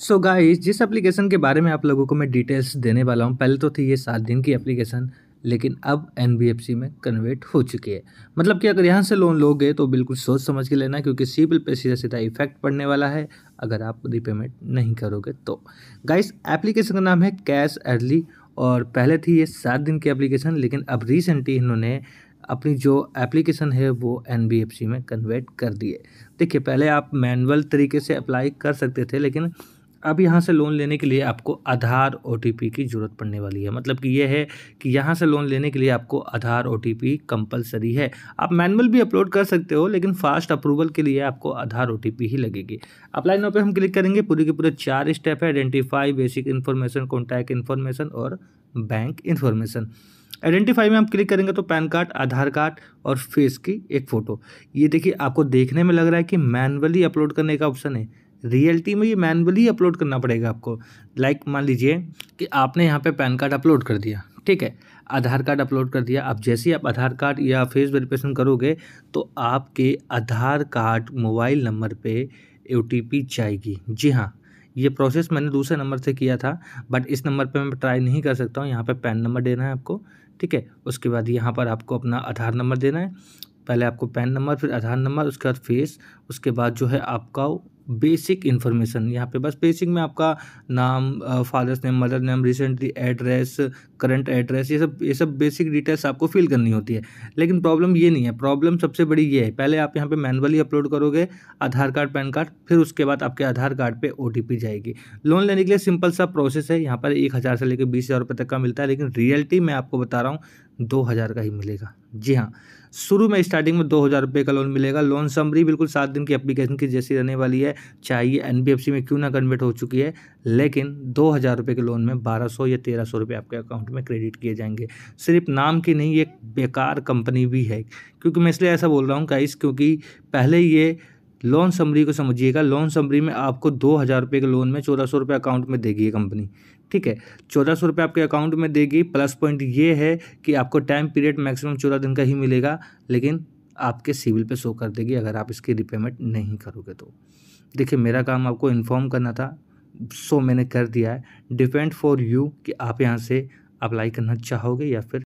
सो so guys जिस application के बारे में आप लोगों को मैं डिटेल्स देने वाला हूँ पहले तो थी ये सात दिन की एप्लीकेशन लेकिन अब एन में कन्वर्ट हो चुकी है मतलब कि अगर यहाँ से लोन लोगे तो बिल्कुल सोच समझ के लेना क्योंकि सिबिल पे सीधा सीधा इफेक्ट पड़ने वाला है अगर आप रिपेमेंट नहीं करोगे तो गाइस एप्लीकेशन का नाम है कैश अर्ली और पहले थी ये सात दिन की एप्लीकेशन लेकिन अब रिसेंटली इन्होंने अपनी जो एप्लीकेशन है वो एन में कन्वर्ट कर दिए देखिए पहले आप मैनुअल तरीके से अप्लाई कर सकते थे लेकिन अब यहाँ से लोन लेने के लिए आपको आधार ओ की ज़रूरत पड़ने वाली है मतलब कि यह है कि यहाँ से लोन लेने के लिए आपको आधार ओ कंपलसरी है आप मैनुअल भी अपलोड कर सकते हो लेकिन फास्ट अप्रूवल के लिए आपको आधार ओ ही लगेगी अप्लाई पर हम क्लिक करेंगे पूरे के पूरे चार स्टेप है identify basic information contact information और बैंक इन्फॉर्मेशन आइडेंटिफाई में हम क्लिक करेंगे तो पैन कार्ड आधार कार्ड और फेस की एक फ़ोटो ये देखिए आपको देखने में लग रहा है कि मैनुअली अपलोड करने का ऑप्शन है रियलिटी में ये मैनुअली अपलोड करना पड़ेगा आपको लाइक मान लीजिए कि आपने यहाँ पे पैन कार्ड अपलोड कर दिया ठीक है आधार कार्ड अपलोड कर दिया अब जैसे ही आप आधार कार्ड या फेस वेरिफिकेशन करोगे तो आपके आधार कार्ड मोबाइल नंबर पे ओ जाएगी जी हाँ ये प्रोसेस मैंने दूसरे नंबर से किया था बट इस नंबर पे मैं ट्राई नहीं कर सकता हूँ यहाँ पे पैन नंबर देना है आपको ठीक है उसके बाद यहाँ पर आपको अपना आधार नंबर देना है पहले आपको पैन नंबर फिर आधार नंबर उसके बाद फेस उसके बाद जो है आपका बेसिक इन्फॉर्मेशन यहाँ पे बस बेसिक में आपका नाम father's name mother name recently address current address ये सब ये सब बेसिक डिटेल्स आपको फिल करनी होती है लेकिन प्रॉब्लम ये नहीं है प्रॉब्लम सबसे बड़ी ये है पहले आप यहाँ पे मैनुअली अपलोड करोगे आधार कार्ड पैन कार्ड फिर उसके बाद आपके आधार कार्ड पर ओ जाएगी लोन लेने के लिए सिंपल सा प्रोसेस है यहाँ पर एक हज़ार से लेकर बीस हज़ार रुपये तक का मिलता है लेकिन रियलिटी मैं आपको बता रहा हूँ दो हज़ार का ही मिलेगा जी हाँ शुरू में स्टार्टिंग में दो हज़ार रुपये का लोन मिलेगा लोन समरी बिल्कुल सात दिन की एप्लीकेशन की जैसी रहने वाली है चाहिए सी में क्यों ना कन्वर्ट हो चुकी है लेकिन दो हज़ार रुपये के लोन में बारह सौ या तेरह सौ रुपये आपके अकाउंट में क्रेडिट किए जाएंगे सिर्फ नाम की नहीं एक बेकार कंपनी भी है क्योंकि मैं इसलिए ऐसा बोल रहा हूँ काइस क्योंकि पहले ये लोन समरी को समझिएगा लोन समरी में आपको दो हज़ार रुपये के लोन में चौदह सौ रुपये अकाउंट में देगी ये कंपनी ठीक है चौदह सौ रुपये आपके अकाउंट में देगी प्लस पॉइंट ये है कि आपको टाइम पीरियड मैक्सिमम चौदह दिन का ही मिलेगा लेकिन आपके सिविल पे शो कर देगी अगर आप इसकी रिपेमेंट नहीं करोगे तो देखिए मेरा काम आपको इन्फॉर्म करना था सो मैंने कर दिया है डिपेंड फॉर यू कि आप यहाँ से अप्लाई करना चाहोगे या फिर